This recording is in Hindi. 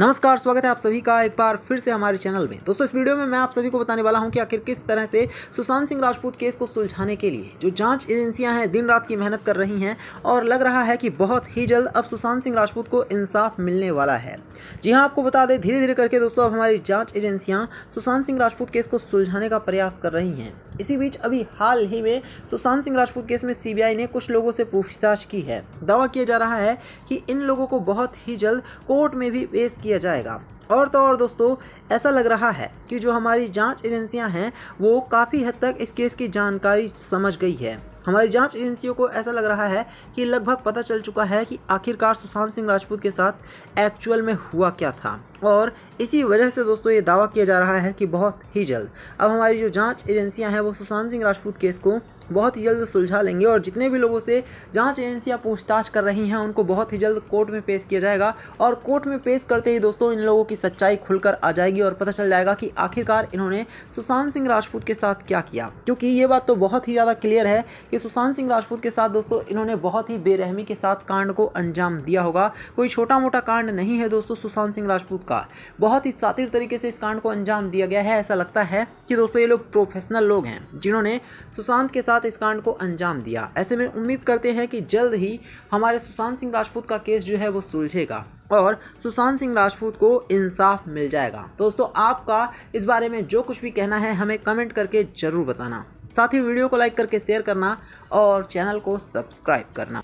नमस्कार स्वागत है आप सभी का एक बार फिर से हमारे चैनल में दोस्तों इस वीडियो में मैं आप सभी को बताने वाला हूं कि आखिर किस तरह से सुशांत सिंह राजपूत केस को सुलझाने के लिए जो जांच एजेंसियां हैं दिन रात की मेहनत कर रही हैं और लग रहा है कि बहुत ही जल्द अब सुशांत सिंह राजपूत को इंसाफ मिलने वाला है जी हाँ आपको बता दें धीरे धीरे करके दोस्तों अब हमारी जाँच एजेंसियाँ सुशांत सिंह राजपूत केस को सुलझाने का प्रयास कर रही हैं इसी बीच अभी हाल ही में सुशांत सिंह राजपूत केस में सीबीआई ने कुछ लोगों से पूछताछ की है दावा किया जा रहा है कि इन लोगों को बहुत ही जल्द कोर्ट में भी पेश किया जाएगा और तो और दोस्तों ऐसा लग रहा है कि जो हमारी जांच एजेंसियां हैं वो काफ़ी हद तक इस केस की जानकारी समझ गई है हमारी जांच एजेंसियों को ऐसा लग रहा है कि लगभग पता चल चुका है कि आखिरकार सुशांत सिंह राजपूत के साथ एक्चुअल में हुआ क्या था और इसी वजह से दोस्तों ये दावा किया जा रहा है कि बहुत ही जल्द अब हमारी जो जांच एजेंसियां हैं वो सुशांत सिंह राजपूत केस को बहुत ही जल्द सुलझा लेंगे और जितने भी लोगों से जांच एजेंसियां पूछताछ कर रही हैं उनको बहुत ही जल्द कोर्ट में पेश किया जाएगा और कोर्ट में पेश करते ही दोस्तों इन लोगों की सच्चाई खुलकर आ जाएगी और पता चल जाएगा कि आखिरकार इन्होंने सुशांत सिंह राजपूत के साथ क्या किया क्योंकि ये बात तो बहुत ही ज़्यादा क्लियर है कि सुशांत सिंह राजपूत के साथ दोस्तों इन्होंने बहुत ही बेरहमी के साथ कांड को अंजाम दिया होगा कोई छोटा मोटा कांड नहीं है दोस्तों सुशांत सिंह राजपूत का बहुत ही सातिर तरीके से इस कांड को अंजाम दिया गया है ऐसा लगता है कि दोस्तों ये लोग प्रोफेशनल लोग हैं जिन्होंने सुशांत के साथ इस कांड को अंजाम दिया ऐसे में उम्मीद करते हैं कि जल्द ही हमारे सुशांत सिंह राजपूत का केस जो है वो सुलझेगा और सुशांत सिंह राजपूत को इंसाफ मिल जाएगा दोस्तों आपका इस बारे में जो कुछ भी कहना है हमें कमेंट करके ज़रूर बताना साथ ही वीडियो को लाइक करके शेयर करना और चैनल को सब्सक्राइब करना